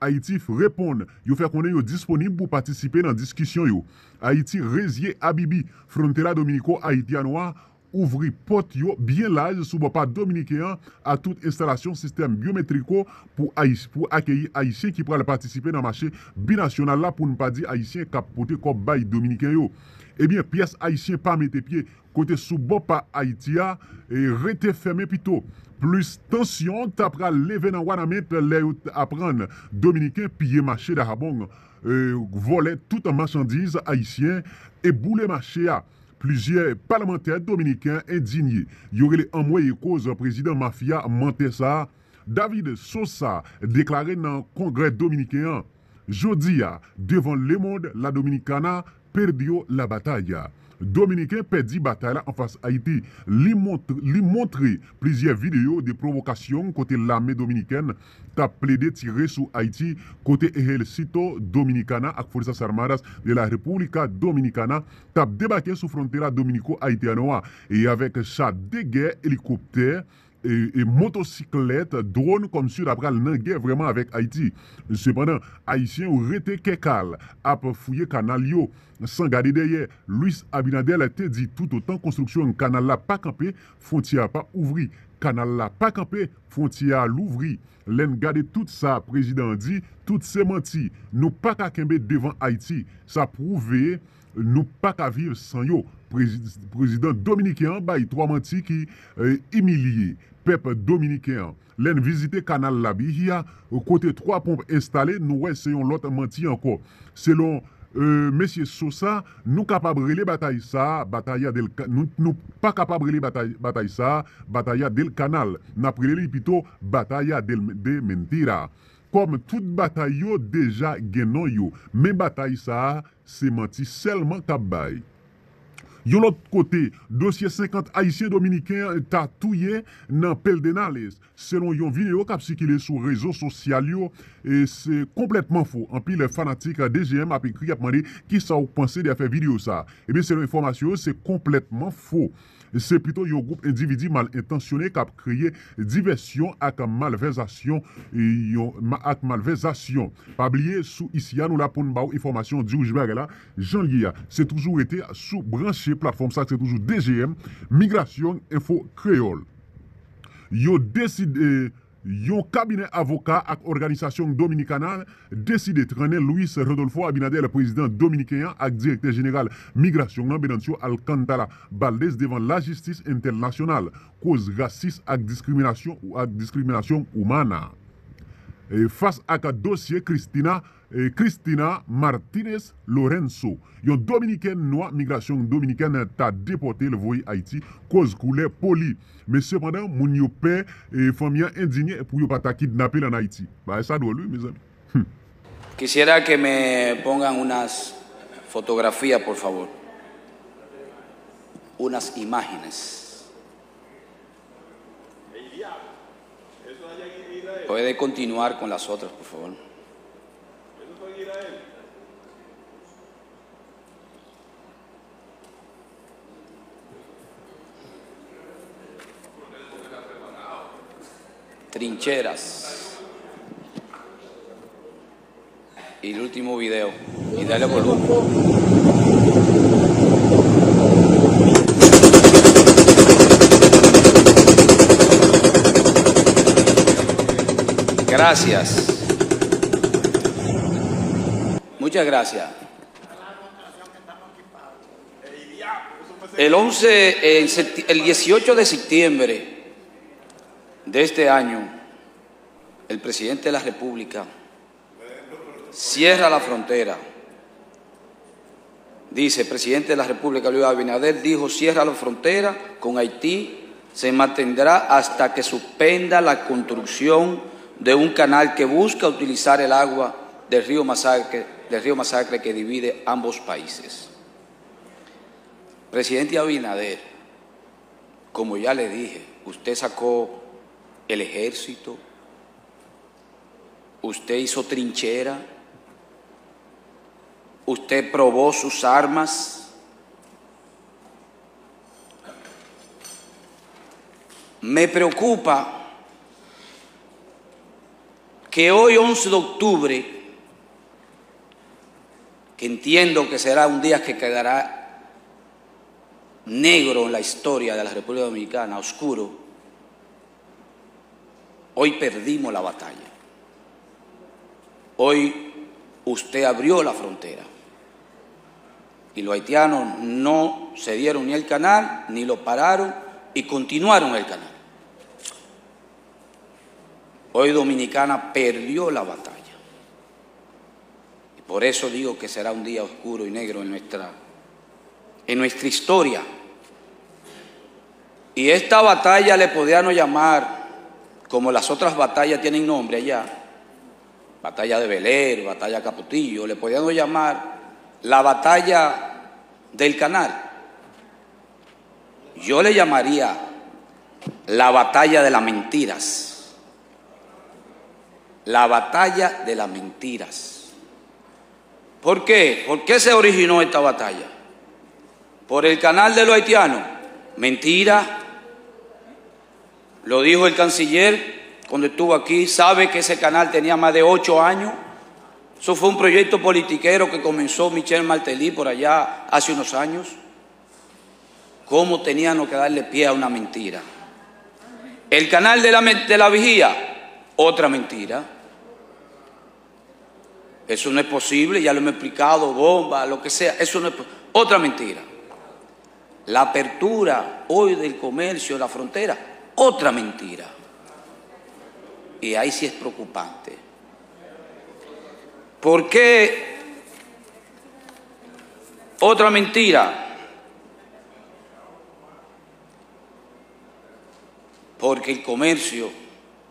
Aitif reponde yo fe konen yo disponib pou patisipe nan diskisyon yo. Aitif rezye abibi Frontera Dominiko Aitianwa ouvri pot yo byen laj soubo pa Dominiken a tout instalasyon sistem biometriko pou akeyi Aitien ki prale patisipe nan mache binasyonal la pou nou pa di Aitien kapote kop bayi Dominiken yo. Ebyen eh piyes Aitien pa mette pie kote soubo pa Aitia rete ferme pito. Plus tansyon tapra leve nan wana met le ou apran Dominiken piye mache da habong. Euh, Vole tout machandiz Haitien e boule mache ya. Plizye parlamenter Dominiken endinye. Yore le amweye koz prezident Mafia mante sa. David Sosa deklare nan kongre Dominiken. Jodi ya devan le moun la Dominikana perdi yo la bataye ya. Dominicain perdit bataille en face Haïti. Lui montre, plusieurs vidéos de provocations côté l'armée dominicaine T'as plaidé tirer sur Haïti côté Ejército Dominicana avec forces Armadas de la République Dominicana T'as débattu sur frontière dominico-haïtienne et avec sa de guerre hélicoptère E, e motosiklet, dron kom syud apra nan gen vreman avèk Haiti. Se pandan, Haitien ou rete kekal ap fouye kanal yo. San gade deye, Louis Abinadel te di tout o tan konstruksyon kanal la pa kampe, frontiya pa ouvri. Kanal la pa kampe, frontiya louvri. Len gade tout sa, prejidan di, tout se manti. Nou pa ka kembe devan Haiti. Sa prouve, nou pa ka vive san yo. Prezident Dominikyan bayi 3 manti ki emilie. Euh, Pep Dominikyan, lèn vizite kanal la bihi ya, kote 3 pomp installe, nou wè seyon lot manti anko. Selon euh, M. Sosa, nou kapabre li batay sa, bataya del kanal. Napre li pito bataya del mentira. Kom tout batay yo deja genon yo, men batay sa se manti selman kap bayi. Yon lot kote, dosye 50 haisyen dominiken tatouye nan pel dena les. Selon yon video kap si ki le sou rezo sosyal yo, se kompletman fo. An pi le fanatik DGM api kri ap mande ki sa ou panse de a fe video sa. Ebe eh selon informasyon se kompletman fo. Se pito yo goup endividi malintensione kap kreye diversyon ak malvezasyon. Pabliye sou isyan ou la poun bau informasyon di oujbe gela, jan liya, se toujou ete sou branchye platform sa, se toujou DGM, Migration Info Kreyol. Yo deside... Yon kabinet avoka ak organizasyon dominikanal deside trenen Louis Rodolfo Abinade le prezident dominikanyan ak direkter genegal Migration Nambedantio Alcantara baldez devan la jistis internasyonal koz rasis ak diskriminasyon ou ak diskriminasyon oumana. Fas ak dosye Kristina eh, Cristina Martínez Lorenzo. Yon dominiken noa, migrasyon dominiken ta depote le voye Haiti, koz koule poli. Me sepandan, moun yo pe eh, famiyan indinye pou yo pata kidnapil an Haiti. Ba, e mis hm. Quisiera que me pongan unas fotografías, por favor. Unas imágenes. Puede continuar con las otras, por favor. Trincheras. Y el último video. Y dale volumen. Gracias. Muchas gracias. El 11, el, 18 de septiembre de este año, el presidente de la República cierra la frontera. Dice, el presidente de la República, Luis Abinader, dijo, cierra la frontera con Haití, se mantendrá hasta que suspenda la construcción de un canal que busca utilizar el agua del río Masacre del río Masacre que divide ambos países. Presidente Abinader, como ya le dije, usted sacó el ejército, usted hizo trinchera, usted probó sus armas, me preocupa que hoy 11 de octubre que entiendo que será un día que quedará negro en la historia de la República Dominicana, oscuro, hoy perdimos la batalla. Hoy usted abrió la frontera y los haitianos no cedieron ni el canal, ni lo pararon y continuaron el canal. Hoy Dominicana perdió la batalla. Por eso digo que será un día oscuro y negro en nuestra, en nuestra historia. Y esta batalla le podían llamar, como las otras batallas tienen nombre allá, batalla de Beler, batalla Caputillo, le podían llamar la batalla del canal. Yo le llamaría la batalla de las mentiras. La batalla de las mentiras. ¿Por qué? ¿Por qué se originó esta batalla? ¿Por el canal de los haitianos? Mentira. Lo dijo el canciller cuando estuvo aquí, sabe que ese canal tenía más de ocho años. Eso fue un proyecto politiquero que comenzó Michel Martelly por allá hace unos años. ¿Cómo tenían que darle pie a una mentira? El canal de la, de la vigía, otra mentira. Eso no es posible, ya lo hemos explicado, bomba, lo que sea, eso no es otra mentira. La apertura hoy del comercio de la frontera, otra mentira. Y ahí sí es preocupante. ¿Por qué otra mentira? Porque el comercio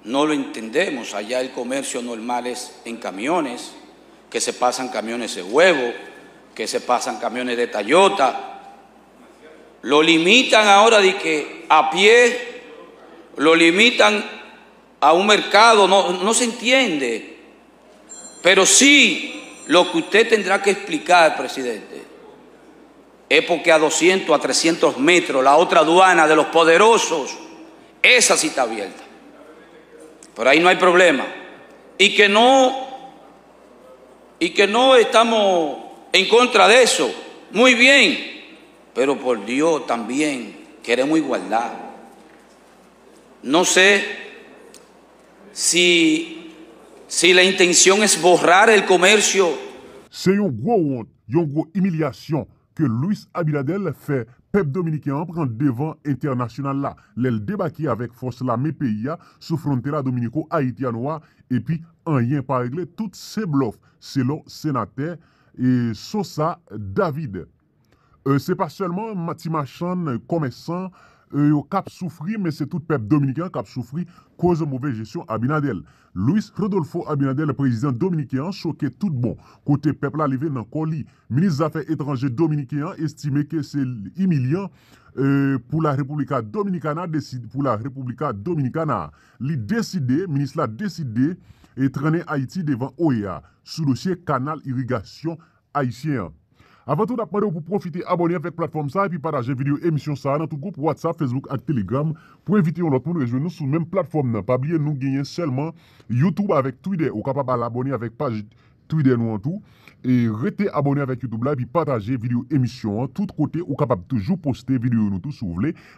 no lo entendemos, allá el comercio normal es en camiones, que se pasan camiones de huevo, que se pasan camiones de Toyota, Lo limitan ahora de que a pie, lo limitan a un mercado, no, no se entiende. Pero sí, lo que usted tendrá que explicar, presidente, es porque a 200, a 300 metros, la otra aduana de los poderosos, esa sí está abierta. Por ahí no hay problema. Y que no y que no estamos en contra de eso. Muy bien, pero por Dios también queremos igualdad. No sé si, si la intención es borrar el comercio. C'est une grosse honte, une grosse humiliation que Luis Abinadel fait Pep dominicain prend devant international là. débat qui avec force l'armée pays sous frontière dominico Haitiano et puis an yen pa regle tout se blof selon senatè e Sosa David. E, se pas seulement Matimachan komesan e, yo kap soufri me se tout pep Dominikyan kap soufri kouz mouve jesyon Abinadel. Louis Rodolfo Abinadel, prezident Dominikyan, chokè tout bon. Kote pep la leve nan kon li. Ministre zafè etranje Dominikyan estime ke se imilien pou la republika Dominikana li deside, ministre la deside E trene Haiti devan OEA, sou dosye kanal irrigasyon Haitien. Avantou da pwede ou pou profite abonye avèk platform sa, epi pad aje video emisyon sa nan tou group WhatsApp, Facebook ak Telegram, pou evite yon lot moun rejwen nou sou men platform nan, pa blye nou genyen selman YouTube avèk Twitter ou kapap al abonye avèk page Twitter. Twitter nous en tout. Et restez abonné avec YouTube là, partagez vidéo émission tout côté. Ou capable toujours poster vidéo nous tous si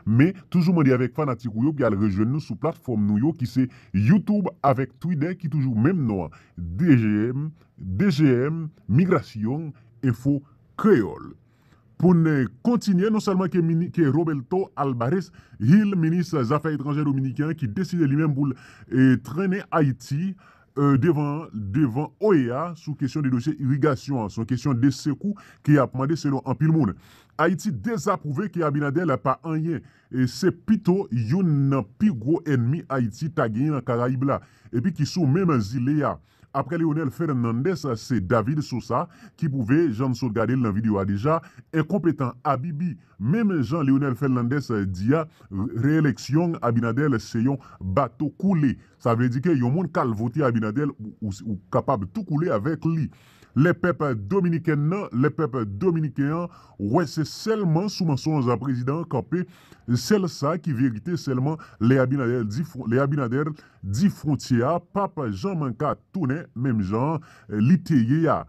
Mais toujours dit avec fanatique ou puis rejoindre nous sur plateforme nous qui c'est YouTube avec Twitter qui toujours même nom. Hein. DGM, DGM, Migration, Info, Créole. Pour continuer, non seulement que, que Roberto Alvarez, il ministre des Affaires étrangères dominicain, qui décide lui-même pour euh, traîner Haïti Euh, devan OEA sou kesyon de dosye irrigasyon, sou kesyon de sekou ki ap mande seno anpil moun. Haiti dezapouve ki Abinadè la pa anye, se pito yon nan pigro enmi Haiti tagye nan karaib la, epi ki sou menman zile ya. apke Leonel Fernandez se David Sosa ki pouve, jan sou gade lan video a deja, e kompetan a Bibi. Mem jan Leonel Fernandez dia reeleksyon Abinadel se yon batou koule. Sa vredi ke yon moun kalvoti Abinadel ou kapab tou koule avek li. Le pepe dominikè nan, le pepe dominikè an, wè se selman sou menson anja prezidant kapè sel sa ki verite selman le abinader di frontiè a. Papa Jean Manka toune, mèm jan, euh, li teye a.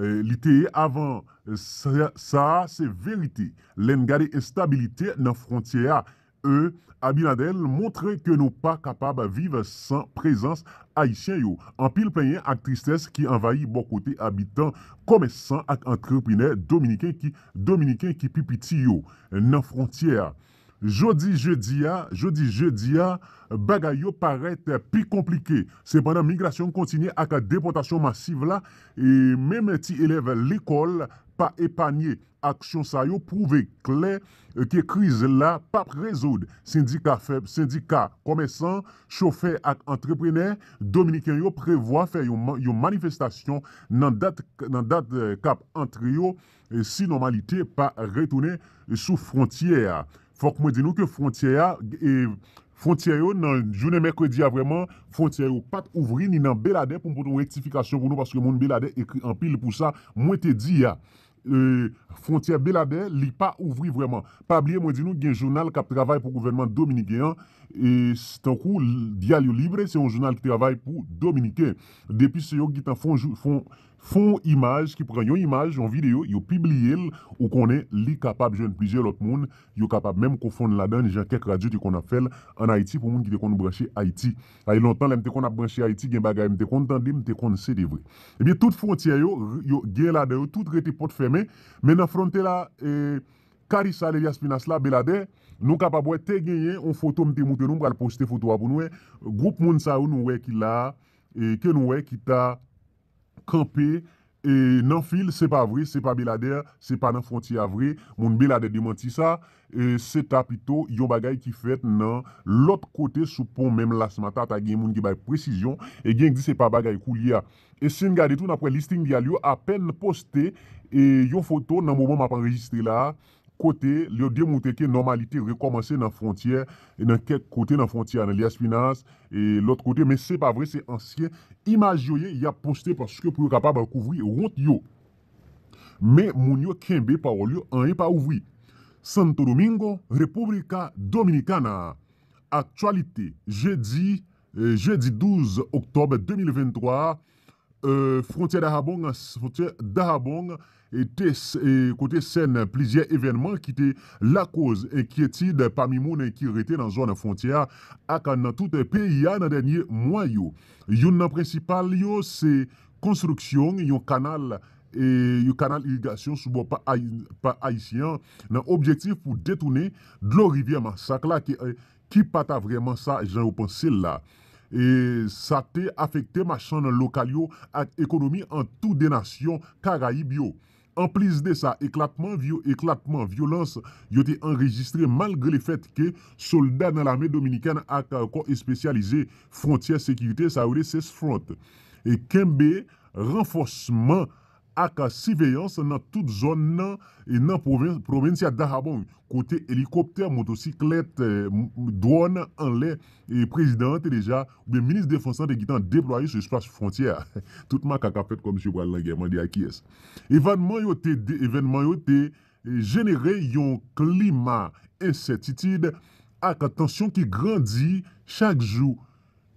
Euh, li teye avan euh, sa, se verite. Len gade estabilite nan frontiè a, e vèlite. Abinadel montre ke nou pa kapab vive san prezans Haitien yo, an pil playen ak tristes ki envayi bokote abitan komesan ak entrepene Dominiken ki pipiti yo nan frontiyer. Jodi-je diya, bagay yo parete pi komplike. Se pandan migrasyon kontinye ak depotasyon masiv la, e memeti eleve l'ekol pa epanye ak chonsa yo, prouve kle e ki kriz la pa prezode. Sindika komesan, chofe ak entreprener, Dominiken yo prevoa fe yon manifestasyon nan dat eh, kap antre yo, e si normalite pa retoune sou frontyera. Fok mwen di nou ke fontye ya, e, fontye yo nan jounen mèkredi ya vreman, fontye yo pat ouvri ni nan bel adè pou mwen poton rektifikasyon pou nou paske moun bel adè ekri anpil pou sa mwen te di ya. E, fontye bel adè li pa ouvri vreman. Pabliye mwen di nou gen jounal kap travay pou gouvernement Dominique Guéant, E stankou, Diyal Yo Libre, se yon jounal ki travay pou Dominiken, depi se yo ki tan fon imaj, ki pran yon imaj, yon video, yo pibliye l, ou konen li kapab jen pizye l ot moun, yo kapab menm kon fon ladan, nijan kek radyot yon kon ap fel, an Haiti pou moun ki te kon branshi Haiti. Ay lontan, lèm te kon ap branshi Haiti, gen bagay mte kontan, lèm te kon sede vwe. Ebyen, tout fon tiyay yo, yo gèlade yo, tout rete pot feme, men anfronte la Karissa eh, Lévi-Aspinas la belade, Nou kapap wè te genyen, on foto mte moute nou mpral poste fotowa pou nou wè. Eh, Grop moun sa ou nou wè ki la, eh, ke nou wè ki ta kampe, eh, nan fil, se pa vre, se pa belader, se pa nan frontia vre, moun belader demanti sa, se ta pito, yon bagay ki fèt nan lòt kote, soupon mèm la se mata, ta genyen moun ki baye prezisyon, e genk di se pa bagay kou liya. E sen gade tou napre listing di al yo, apen poste, yon foto, nan mou moun mapan registre la, kote, liyo demoute ke normalite rekomansi nan frontye, nan kek kote nan frontye, nan liyas finans e lot kote, men se pa vre se ansyen imaj yo ye, ya poste paske pou yo kapab akouvri, wot yo men moun yo kenbe pa walyo an e pa ouvri Santo Domingo, Republika Dominicana aktualite je di, euh, je di 12 oktober euh, 2023 frontye dahabong frontye dahabong E kote sen plizye evenman ki te la koz e kieti de pamimoun e ki rete nan zon fontea ak an nan tout e pe ya nan denye mwayo. Yon nan prensipal yo se konstruksyon, yon kanal e, iligasyon soubo pa aisyen nan objektif pou detoune dlo rivye masak la ki e, pata vreman sa jan ou pensil la. E sa te afekte masan lokal yo ak ekonomi an tout de nasyon kagayib yo. Amplis de sa, eklatman, eklatman, violans yote enregistre malgre le fet ke soldat nan l'armée dominikane akko espesyalize Frontier Sécurité, sa oude SES Front. E kembe, renforceman ak a siveyans nan tout zon nan e provinsiya Dharabong kote helikopter, motosiklet, drone, anle, e prezidente deja, ou be minist defonsan de Gitan, deploayi sou espasyon frontiyar. Tout mak ak a fet kon M. Gwalengi, mandi a kyes. Evenman yo te genere e, yon klima insetitid, ak a tensyon ki grandi chak jou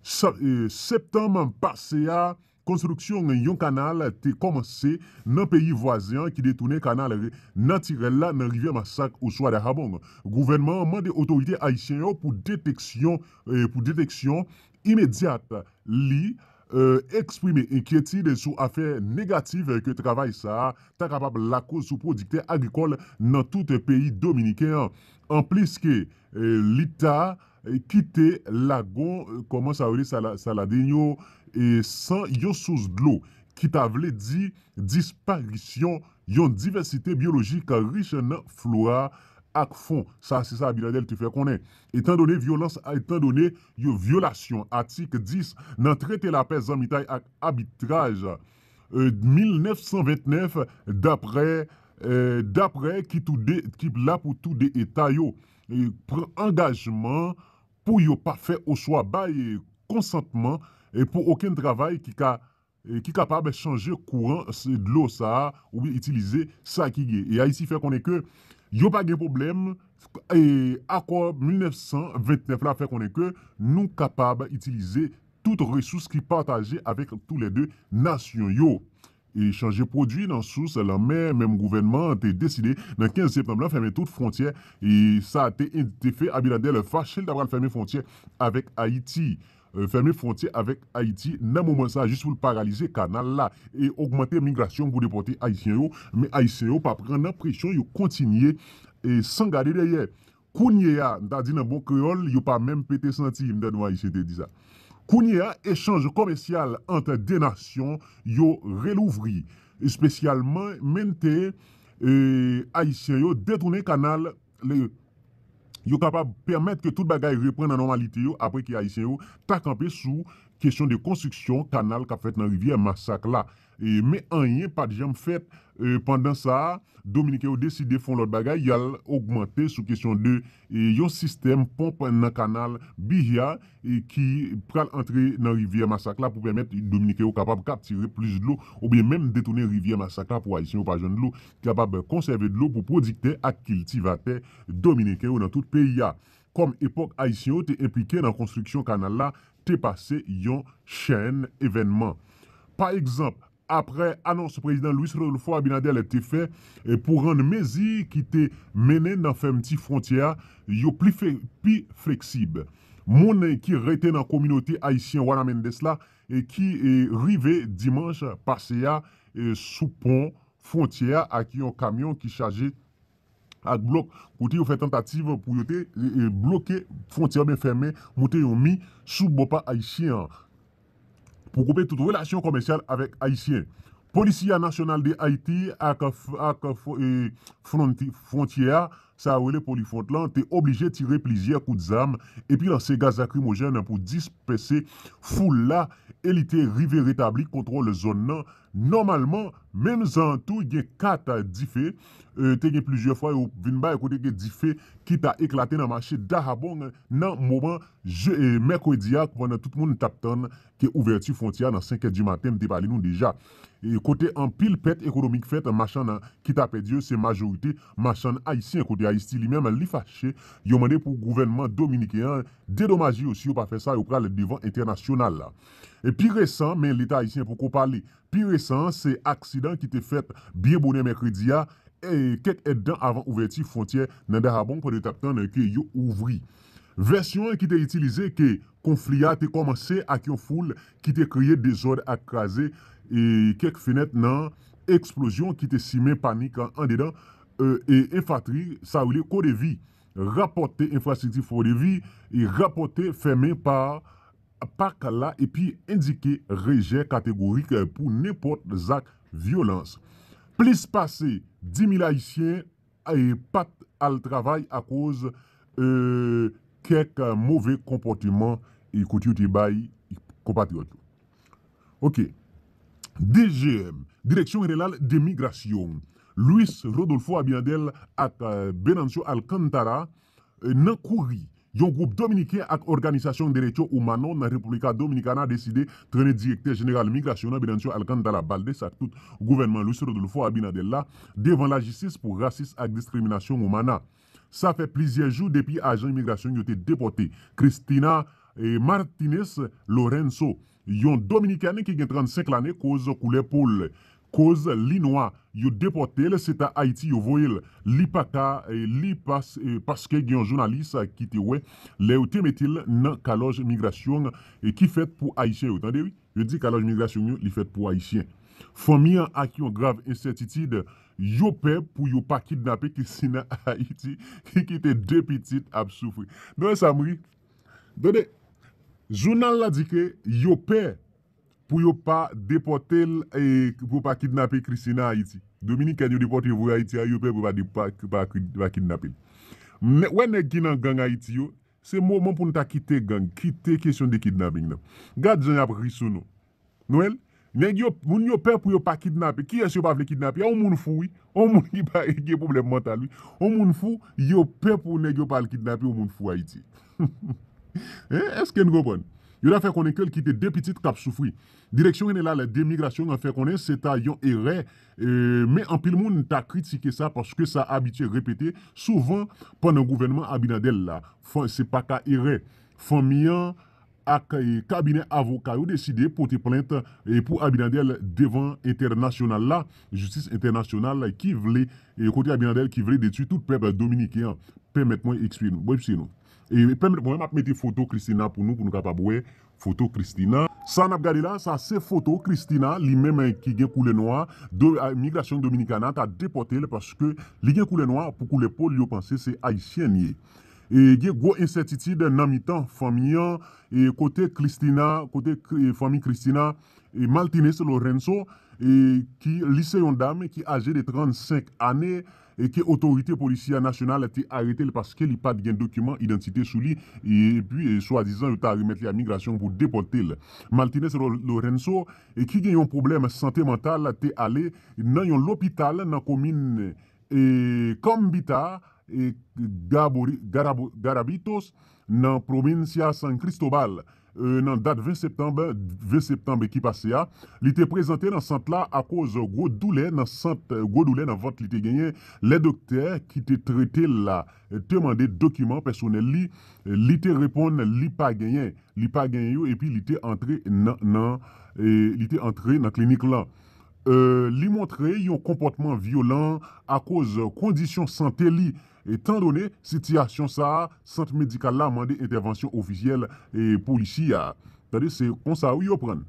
septem an parseyar, Konstruksyon yon kanal te komanse nan peyi vwazyan ki detounen kanal nan tire la nan rivye masak ou swa de habong. Gouvenman man de otorite aisyen yo pou deteksyon imediat li eksprime euh, enkieti de sou afer negatif ke travay sa ta kapab lakou sou prodikte agrikol nan tout peyi dominiken. An plis ke euh, lita kite lagon koman sa ouli sa la denyo. E san yon sos glou ki ta vle di disparisyon yon diversite biologi ka riche nan flora ak fon. Sa si sa abiladel te fe konen. Etan donen violans, etan donen yon violasyon atik dis nan trete la pes zan mitay ak abitraj. 1929, dapre ki la pou tou de etay yo, prengajman pou yo pa fe oswa ba yon konsantman, E pou okyen travay ki kapab chanje kouran dlo sa ou bi itilize sa ki ge. E Haitie fe konen ke yo pa gen probleme e akwa 1929 la fe konen ke nou kapab itilize tout resous ki pataje avek tout le de nasyon yo. E chanje prodwi nan sous la men menm gouvernement te deside nan 15 septembre la ferme tout frontier. E sa te entefe abilade le fachel da vran ferme frontier avek Haitie. fermi fronti avèk Haiti nan mouman sa jist pou paralize kanal la e augmente migrasyon pou depote Haitien yo, me Haitien yo pa pren apresyon yo kontinye san gade deye. Kounye ya, dadi nan bon kreol, yo pa menm pete santi mdenwa Haitien te diza. Kounye ya, echange komensyal anta denasyon yo relouvri, espesyalman mente euh, Haitien yo detounen kanal leyo. yo kapap permet ke tout bagay repren nan normalite yo, apre ki a isen yo, tak anpe sou, kesyon de konstriksyon kanal kap fet nan rivye masak la. Me anye pat jem fet, E Pendan sa, Dominike ou deside fon lot bagay, yal augmente sou kesyon de e, yon sistem pompe nan kanal bihya e, ki pral entre nan rivye masakla pou pemet Dominike ou kapap kaptire plis de lou ou bie menm detone rivye masakla pou Aisyen ou pajon de lou kapap konserve de lou pou prodikte ak kiltivate Dominike ou nan tout peyya. Kom epok Aisyen ou te implike nan konstruksyon kanal la, te pase yon chen evenman. Par ekzamp, apre anons prezident Louis Rolfo Abinadi alepte fe e pou rande mezi ki te menen nan femti frontiya yo pli fleksib. Mounen ki rete nan kominoti Aisyen Wanamendes la e ki e, rive dimanj pase ya sou pon frontiya ak yon kamyon ki chaje ak blok. Kote yo fe tentative pou yote bloke frontiya men ferme moute yon mi sou bopa Aisyen. pour couper toute relation commerciale avec Haïtiens. Policier national de Haïti avec, avec euh, frontière sa wèle polifont lan, te oblije tire plijer kout zam epi lan se gaz akrimojen nan pou dispese foule la, elite rive retabli kontrol zon nan normalman, men zantou, gen kat di fe, euh, te gen plijer fwa yo vinba ekote gen di fe, ki ta eklate euh, nan mashe dahabong nan mouman, je, euh, mekwe diya, kwa nan tout moun tapton ke ouverti fontia nan 5e di maten, te bali nou deja ekote, an pil pet ekonomik fet, machan nan ki ta pedye, se majorite, machan aisyen, ekote A isti li mèm li fache, yon mèdè pou gouvernement dominikè an, dedomaji yon si yon pa fè sa, yon pral devan internasyonal la. Pi resan, men l'Etat haïtien pou ko pali, pi resan, se aksidan ki te fèt biye bonè mèkredi ya, kek edan avan ouverti fontyè nan darabon pou detaktan ke yon ouvri. Versyon ki te itilize ke konflia te komanse ak yon foule ki te kriye dezod ak kaze kek fenèt nan eksplosyon ki te simè panik an an dedan e enfatri sa ou li kodevi rapote enfatri kodevi e rapote femen pa pa kala e pi indike reje kategorik pou nepot zak violans plis pase di milay siyen e pat al travay a koz e, kek mouve komportiman e kouti ou te bay e komat yo tou ok, DGM Direksyon Relal de Migrasyon Louis Rodolfo Abinadel ak euh, Benantio Alcantara euh, nan kouri yon groupe Dominikè ak Organisasyon Derecho Omanon nan Republika Dominikana deside trene direktè General Migrasyon ak Benantio Alcantara Baldès ak tout gouvernement Louis Rodolfo Abinadel la devan la jistis pou rasis ak diskriminasyon Omana. Sa fe plizyejou depi ajan imigrasyon yote depote. Christina euh, Martinez Lorenzo yon Dominikè anè ki gen 35 l'anè kouz kou le poule. Koz li noua yo depote le seta Haiti yo voye li paka eh, li eh, paske gen jounalisa ki te we le ou temetil nan kalonj migrasyon eh, ki fet pou Haitien yo. Tande oui? Yo di kalonj migrasyon yo li fet pou Haitien. Fon mi an ak yon grave insetitide, yo pe pou yo pakid nape ki sinan Haiti ki te depitit ap soufri. Donè Samoui, donè, jounal la dike yo pe... Pou yo pa depote l e, pou pa kidnapil Kristina Haiti. Dominique kan yo depote vwe Haiti a yo pe pou pa kidnapil. Wè neg gina gang Haiti yo, se moun pou nou ta kite gang. Kite kesyon de kidnapil. Gat jan ap rison nou. Nou el, neg yo, moun yo pe pou yo pa kidnapil. Ki es yo pa vle kidnapil? Ou moun fwi? Ou moun ki pa ege problem mental? Ou moun fwi? Yo pe pou neg yo pa al kidnapil ou moun fwi Haiti. Eh, eske n gopon? Yon la fè konen ke l ki te depitit kap soufri. Direksyon yon e la la demigrasyon yon fè konen, se ta yon erè, e, me anpil moun ta kritike sa paske sa abitye repete, souvan pan nan gouvenman Abinadel la. Fon se pa ka erè, fon miyan ak e, kabine avokay ou deside pou te plente e, pou Abinadel devan internasyonal la, justice internasyonal la ki vle, kote Abinadel ki vle detu tout pebe dominikean. Permet mwen ekspire nou, wèp si nou. E pwèm ap meti foto Kristina pou nou pou nou kapap wè, foto Kristina. San ap gari la, sa se foto Kristina, li mèmè ki gen koule noa, do emigrasyon Dominikanat a depotele paske li gen koule noa pou koule pou li yo panse se Aisyenye. E gen gwo insetiti de nanmitan fami yo, kote Kristina, kote fami Kristina, Maltines Lorenzo, ki lise yon dam, ki age de 35 anè, E ke otorite polisiya nasyonal te aretele paske li pad gen dokumen identite souli e puis e swazizan yo ta remet li a migrasyon pou depotele. Martinez Lorenzo, e ki gen yon probleme sante mental te ale nan yon lopital nan komine e Kambita, E Garabitos Nan Prominsia San Cristobal e, Nan dat 20 Septembe 20 Septembe ki pase ya Li te prezante nan sant la Akoz gwo doule nan sant Gwo doule nan vat li te genye Le dokter ki te trete la e, Temande dokumen personel li Li te repon li pa genye Li pa genye yo Li te entre nan klinik lan li montre yon komportman violent a koz kondisyon sante li, etan donè sitiyasyon sa, sante medikal la mande intervensyon ofijel pou li si ya. Tade se, kon sa ou yo pran.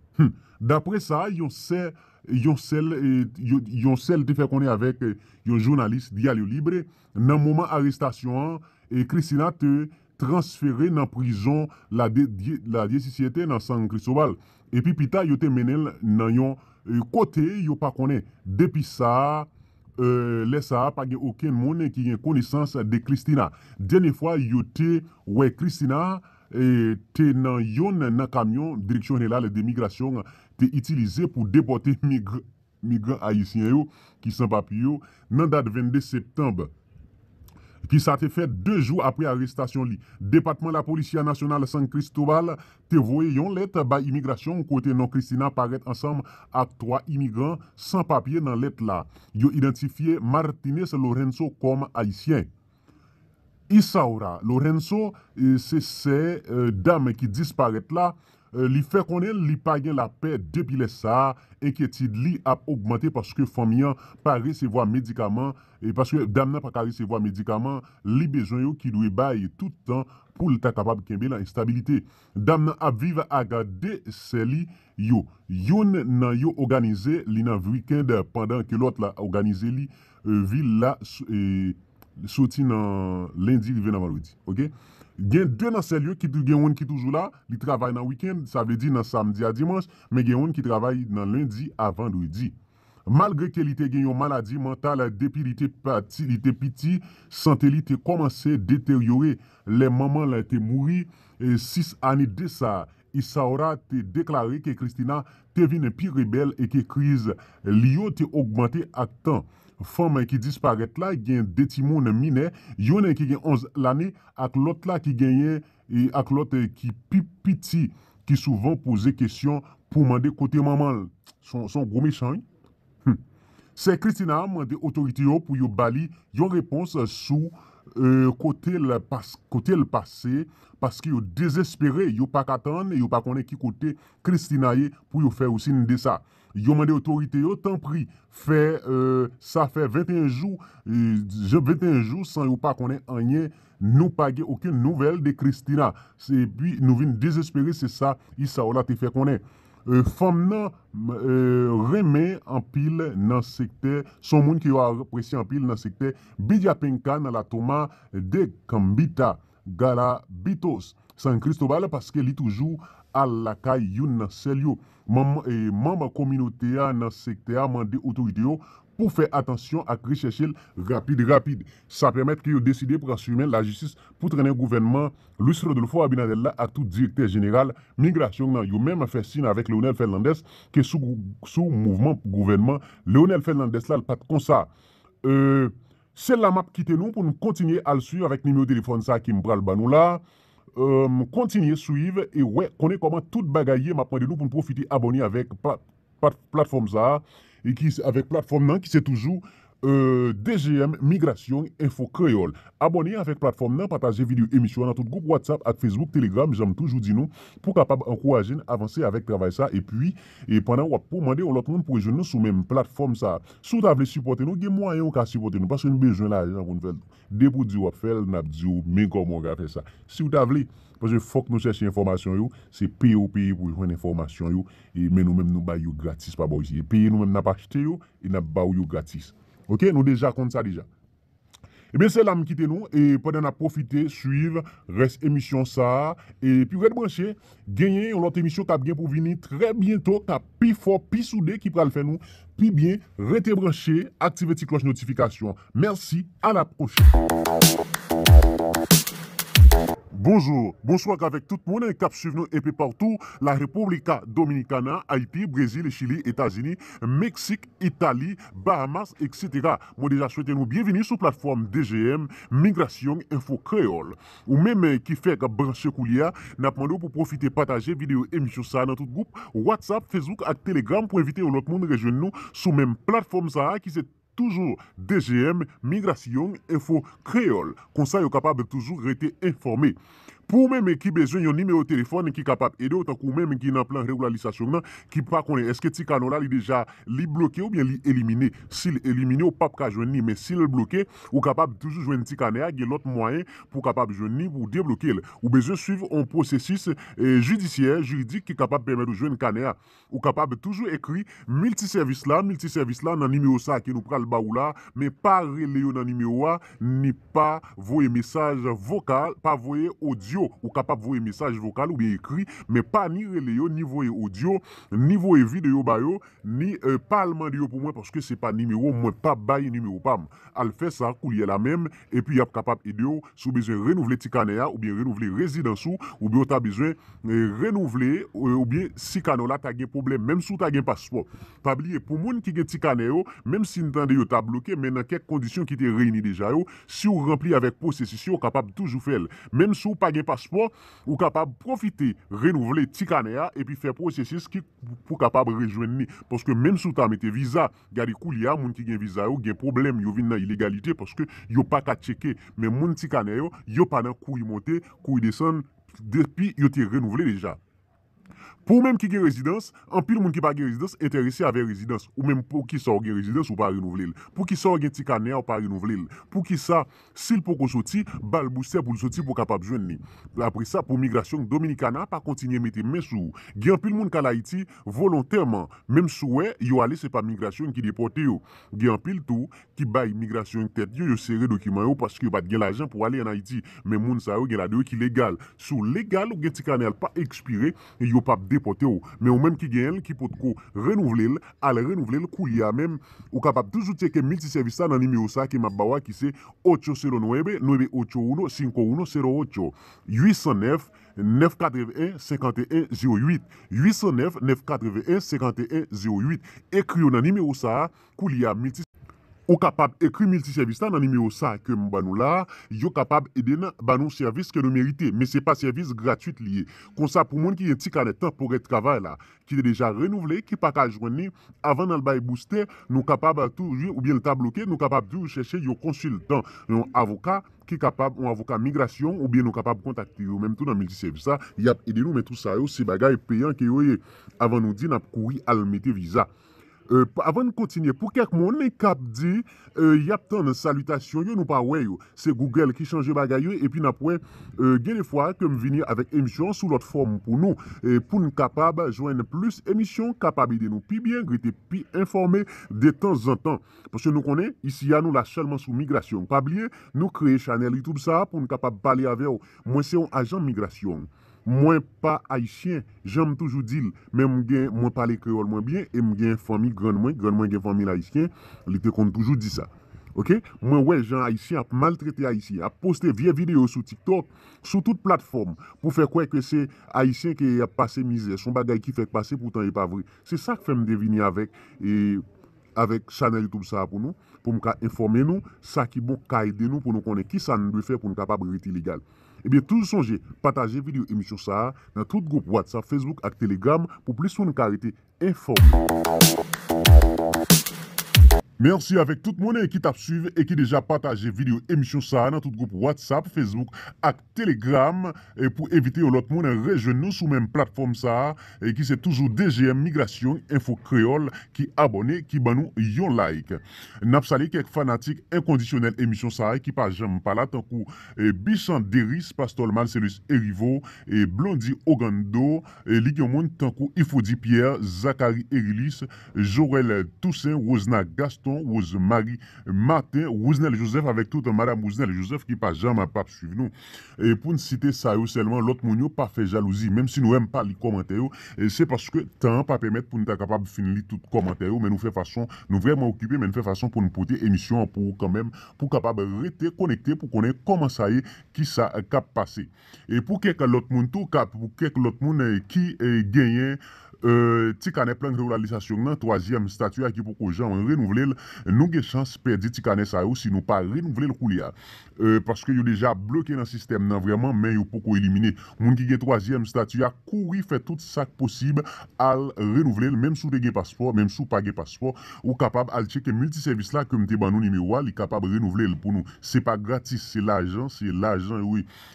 Dapre sa, yon sel, yon sel te fè konè avèk yon jounalist dialyo libre, nan mouman aristasyon an, kristina te transfere nan prison la diye sisyete nan sang kristobal. Epi pita, yon te menen nan yon E kote yo pa konen, depi sa, e, le sa, pa gen oken mounen ki gen konisans de Kristina. Djenye fwa yo te we Kristina, e, te nan yon nan kamyon direksyon relal de migrasyon te itilize pou depote migran ayisyen yo ki san pa pi yo nan dat 22 septembe. Pi sa te fet 2 jou apri arrestasyon li. Depatman la Polisya Nasional San Cristobal te voy yon let ba imigrasyon kote non Kristina paret ansam ak 3 imigran san papye nan let la. Yo identifiye Martinez Lorenzo kom Haitien. Isaura, Lorenzo euh, se se euh, dame ki disparet la. Euh, li fe konen li pa gen la pe depi le sa, enketid li ap augmante paske fomian pa resevo a medikaman, e paske dam nan pa ka resevo a medikaman, li bejoun yo ki dwe baye toutan pou lta kapab kembe la instabilite. Dam nan ap vive agade se li yo. Yon nan yo organize li nan vwikend, pandan ke lot la organize li, euh, vi la euh, soti nan lendi rive nan valodi. Gen 2 nan se liyo ki gen woun ki toujou la, li travay nan wikend, sa vle di nan samdi a dimans, me gen woun ki travay nan lundi a vendredi. Malgre ke li te gen yon maladi mental depi li te piti, sante li te komanse deteryore. Le maman la te mouri, 6 e ani de sa, i sa ora te deklare ke Kristina te vine pi rebel e ke kriz, li yo te augmante ak tan. Fome ki disparet la gen detimoun mine, yon en ki gen 11 lane ak lot la ki genye e, ak lot e, ki pi piti ki souvan pose kesyon pou mande kote maman son gome chany. Hm. Se Kristina mande otorite yo pou yo bali, yo repons sou e, kote l pase, paske yo desespere, yo pa katan, yo pa konen ki kote Kristina ye pou yo fe ou sin de sa. Yonman de otorite yo tan pri, euh, sa fe 21 jou, 21 euh, jou san yo pa konen anye, nou pa ge ouke nouvel de Kristina. Se pi nou vin desesperi, se sa, yi sa ou la te fe konen. Euh, Fem nan reme an pil nan sekte, son moun ki yo apresi an pil nan sekte, bidya penka nan la toma de Kambita Gala Bitos. San Kristobal, paske li toujou, al lakay yon nan sel yo, mamba e, kominote ya nan sekte ya, mande otorite yo, pou fe atensyon ak recheche l rapide, rapide. Sa premet ki yo deside pou asume la jistis, pou trene gouvenman, lusro de l fo abinadel la, ak tout direktè geniral, migrasyon nan, yo men ma fe sin avèk Leonel Fernandez, ke sou mouvman pou gouvenman, Leonel Fernandez la l pat kon sa. E, Se la map kite nou, pou nou kontinye al suyo, avèk nimyo telefon sa ki mpral banou la, Mwen kontinye suive E wè, konen koman tout bagayye Mwen profite abonye avèk Platform ZAR Avèk platform nan ki se toujou E, DGM Migrasyon Info Krayol Aboneye anvek platform nan pataje video emisyon Anan tout group WhatsApp at Facebook, Telegram Jame toujou di nou Pou kapab an kouajen avanse avek travay sa E puis, e panan wap pou mande O lot moun pouje nou sou men platform sa Sou ta vle supporte nou, gen mwanyon ka supporte nou Paske nou bejwen la ajan koun vel De pou di wap fel, nap di ou, men komon kate sa Si ou ta vle, paske fok nou cheshe informasyon yo Se peye ou peye pou yon informasyon yo E men nou men nou bay yo gratis pa bo yos E peye nou men nap akjete yo E nap bay yo gratis Ok, nou deja kont sa dija. Ebe se la mi kite nou, e poden ap profite, suive, res emisyon sa, e pi ret breche, genye yon lot emisyon ka bien pou vini, tre bienton, ka pi for, pi soude, ki pral fe nou, pi bien, rete breche, aktive ti kloch notifikasyon. Mersi, an ap proche. Bonjour, bonsoir avec tout le monde qui suivre nous et puis partout, la République Dominicana, Haïti, Brésil, Chili, États-Unis, Mexique, Italie, Bahamas, etc. Moi déjà souhaite nous bienvenue sur la plateforme DGM, Migration Info Créole. Ou même euh, qui fait branche Koulia, n'a besoin pour profiter partager vidéo émission ça dans tout groupe WhatsApp, Facebook et Telegram pour inviter l'autre monde rejoindre nous sur même plateforme ça qui c'est toujours DGM, Migration, Info, Créole. Comme ça, de capable toujours rester informé. pou mè mè e ki bezwen yo ni mè yo telefon ni ki kapap edè ou takou mè mè ki nan plan reoulalisasyon nan, ki pa konè, eske ti kanon la li deja li bloke ou mè li elimine si li elimine ou pap ka jwen ni mè si li bloke, ou kapap toujou jwen ti kanè a, gen lot mwayen pou kapap jwen ni ou debloke el, ou bezwen suiv an prosesis eh, judisyè, juridik ki kapap pèmèd ou jwen kanè a ou kapap toujou ekri, multiservis la multiservis la nan nimi o sa ki nou pral ba ou la, mè pa rele yo nan nimi o a ni pa voye mesaj vokal, pa voye audio ou kapap vouye misaj vokal ou biye ekri me pa ni releyo, ni vouye audio ni vouye videyo bayo ni euh, palman diyo pou mwen, porske se pa nimero, mwen pa baye nimero, pam al fe sa, kou liye la mem, e pi yap kapap ideyo, sou bezwen renouvle ti kane ya, ou biye renouvle rezidansou ou biyo ta bezwen renouvle ou biye euh, euh, si kano la, ta gen problem mem sou ta gen paspo, tabliye pou moun ki gen ti kane yo, mem si ntande yo ta bloke, men nan kek kondisyon ki te reyni deja yo, si ou rempli avek posesisyon kapap toujou fel, mem sou pa gen passeport ou capable profiter, renouveler petit et puis faire processus qui pour capable rejoindre parce que même sous ta mettez visa, les coulia moun qui gen visa ou gen problème, yo vin dans illégalité parce que yo pas qu'à checker mais moun ont yo pas dans couille monter, couille descendre depuis yo été renouvelé déjà. Pou mèm ki gen rezidans, anpil moun ki pa gen rezidans, enteresi avè rezidans. Ou mèm pou ki sor gen rezidans ou pa renouvlèl. Pou ki sor gen tikanè ou pa renouvlèl. Pou ki sa, sil pou kon soti, bal booster pou l soti pou kapap jwen li. Apre sa, pou migrasyon Dominicana, pa kontinye mette mè sou. Genpil moun kalayiti, volontèman, mèm souè, yo alè se pa migrasyon ki depote yo. Genpil tou, ki bay migrasyon tèt, yo yo serè dokiman yo, paske yo bat gen la jen pou alè anayiti. Mè moun sa yo gen la dewe ki legal. Sou legal ou gen tikanè al pa ekspire, Mè ou mèm ki gen l, ki pot ko renouvle l, al renouvle l kou li a mèm. Ou kapap toujou teke Milti Servisa nan nime ou sa ke map bawa ki se 8-0-9-9-8-1-5-1-0-8-809-981-5108-809-981-5108 e kriyo nan nime ou sa kou li a Milti Servisa. Ou kapab ekri multiservisa nan nime yo sa kem banou la, yo kapab ede nan banou servis ke nou merite. Men se pa servis gratuite liye. Kon sa pou moun ki yon ti kaletan pou retkavar la, ki de deja renouvle, ki pa kaljouan ni, avan nan l baye booster, nou kapab atou ou bien l tablouke, nou kapab tou rechèche yo konsultant, yon avokat ki kapab, yon avokat migrasyon ou bien nou kapab kontakti yo menm tou nan multiservisa. Yap, ede nou men tou sa yo se bagay peyan ki yo ye avan nou di nan koui al meti viza. Euh, Avan nou kontinye, pou kèk mounen kap di, euh, y ap ton salutation yo nou pa wey yo, se Google ki chanje bagay yo, epi nan pouen euh, genye fwa kem vinye avèk emisyon sou lot form pou nou, pou nou kapab jwen plus emisyon, kapabide nou pi byen, gri te pi informe de tan zan tan. Pou se nou konen, isi ya nou la chalman sou migrasyon. Pa blye, nou kreye chanel YouTube sa pou nou kapab bale avè yo, mwen se yon ajan migrasyon. Mwen pa Aisyen, jenm toujou dil, men mwen pale kreol mwen bien, e mwen gen informi gren mwen, gren mwen gen informi la Aisyen, lite kon toujou di sa. Ok? Mwen wè, jen Aisyen ap maltrete Aisyen, ap poste vie videyo sou TikTok, sou tout platform, pou fè kwe kwe se Aisyen ki ap pase mizè, son bagay ki fèk pase, poutan yè e pa vre. Se sa k fèm devini avèk, e, avèk chanel YouTube sa apoun nou, pou mwen ka informe nou, sa ki bon ka ede nou pou nou konen, ki sa nou dwe fè pou nou kapabri reti legal. Ebyen eh touzou sonje, pataje video emisyon sa, nan tout group WhatsApp, Facebook ak Telegram pou plisoun karite e fon. Mersi avek tout mounen ki tap suive e ki deja pataje video emisyon sa nan tout group WhatsApp, Facebook, ak Telegram pou evite ou lot mounen rejenou sou men platform sa ki se toujou DGM, Migration, InfoKreol ki abone, ki banou yon like Napsali kek fanatik inkondisyonel emisyon sa ki pa jem pala tankou eh, Bishan Deris, Pastolman, Selis Erivo Blondie Ogando eh, Ligyon Mounen tankou Ifodi Pierre Zakari Erilis Jorel Toussaint, Rosna Gaston Wouzen Marie, Martin, Wouzen El Josef Avèk tout, Madame Wouzen El Josef Ki pa jam apap suiv nou Poun site sa yo selman, lot moun yo pa fe jalouzi Mèm si nou em pa li komantèyo Se paske tan pa pèmèt pou nou ta kapab fin li tout komantèyo Mè nou fè fasyon, nou vèman okupè Mè nou fè fasyon pou nou pote emisyon Pou kapab rete, konekte Pou konen koman sa yo ki sa kap pase Pou kek lot moun tou kap Pou kek lot moun ki eh, eh, genyen Euh, tikane plan kreol alisasyon nan Troasyem statu ya ki pou ko jan Renouvle l, nou ge chans perdi tikane sa yo Sinou pa renouvle l kou li ya euh, Paske yo deja blokye nan sistem nan Vreman men yo pou ko elimine Moun ki ge troasyem statu ya, kou wi fe tout sak Posib al renouvle l Mem sou de ge paspor, mem sou pa ge paspor Ou kapab al cheke multiservis la Komite banou nime wali, kapab renouvle l pou nou Se pa gratis, se lajan, se lajan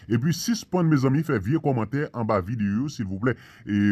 E puis sis pon me zami Fe vie komantè an ba videyo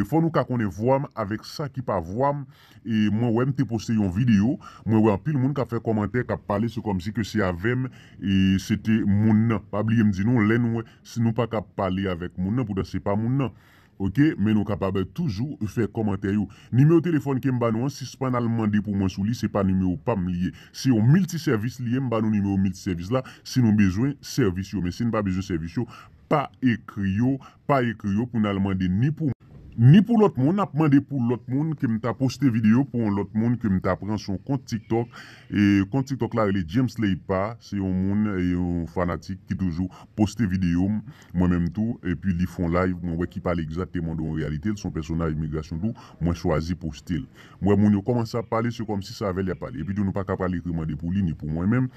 Fon nou kakone vwam Avèk sa ki pa vwam e Mwen wèm te poste yon video Mwen wèm pil moun ka fè komantè Ka pale se kom si ke se avèm E sete moun nan Pabliye mdi nou lè nou wè Sin nou pa ka pale avèk moun nan Pou da se pa moun nan Ok, men nou ka pabè toujou fè komantè yon Nime ou telefon ke mbanou an Si se pa nan alman de pou mwen sou li Se pa nime ou pam liye Se yon multiservis liye mbanou nime ou multiservis la Sin nou bezwen servisyon Men si nan pa bezwen servisyon Pa ekriyo Pa ekriyo pou nan alman de ni pou mwen Ni pou lout moun ap mande pou lout moun ke mta poste video pou lout moun ke mta pran son kont TikTok. E kont TikTok la, ele James Laypa, se yon moun e yon fanatik ki toujou poste video mwen mèm tou. E pi li fon live, mwen wè ki pale exaktèmèndo en realitèl, son personèl immigration dou mwen chwazi postèl. Mwen moun yo komanse a pale, se kom si sa vel ya pale. E pi yo nou pa ka pale kreman de pou li, ni pou mwen mèm.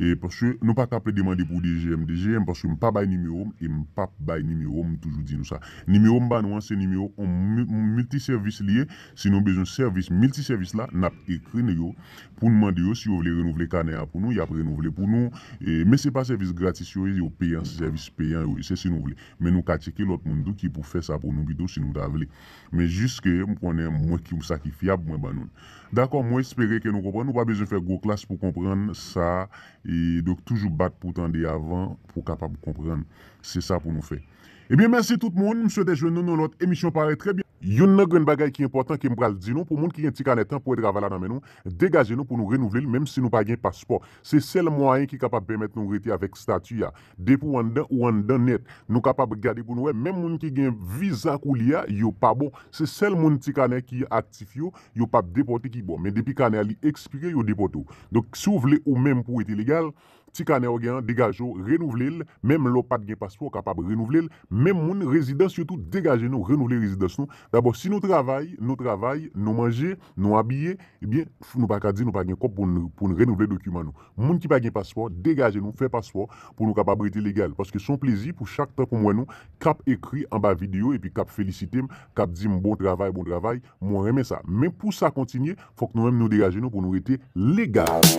E pou sou nou pa ka pale kreman de pou DJM, DJM pou sou mpap bay nimioum, mpap e bay nimioum, toujou di nou sa. mouti servis liye, si nou bezoun servis mouti servis la, nap ekrine yo pou nman de yo si yo vle renou vle kane a pou nou yap renou vle pou nou me se pa servis gratis yo, yo peyan servis peyan yo, se si nou vle men nou kacheke lot moun do ki pou fè sa pou nou bidou si nou da vle, men jiske mwen ki mou sakifya pou mwen banoun dakon mwen espere ke nou kompran, nou pa bezoun fè go klas pou kompran sa e dok toujou bat pou tande avan pou kapab kompran, se sa pou nou fè Ebyen, mersi tout moun. Mse Dejeune, nou nou not, emisyon pare trebyen. Yon nou gen bagay ki important ki mbral di nou, pou moun ki gen tika netan pou edra valan anmen nou, degaje nou pou nou renouvle li, menm si nou pa gen paspor. Se sel mwayen ki kapap bemet nou reti avek statu ya. Depou an dan ou an dan net, nou kapap gade pou nou we, menm moun ki gen vizan kou li ya, yo pa bon. Se sel moun tika net ki atif yo, yo pa depote ki bon. Men depi kanè li ekspire, yo depote ou. Dok, sou vle ou menm pou eti legal, Ti ka ne o gen, degajo, renouvle el, mem lo pat gen paspor, kapab renouvle el, mem moun rezidans yotou, degaje nou, renouvle rezidans nou. Dabo, si nou travay, nou travay, nou manje, nou abye, ebyen, eh nou pa kadze, nou pa gen kop pou nou renouvle dokuman nou. Moun ki pa gen paspor, degaje nou, fe paspor, pou nou kapab rete legal. Paske son plezi, pou chak ta pou mwen nou, kap ekri an ba video, epi kap felicite m, kap di m bon travay, bon travay, moun reme sa. Men pou sa kontinye, fok nou men nou degaje nou, pou nou rete legal.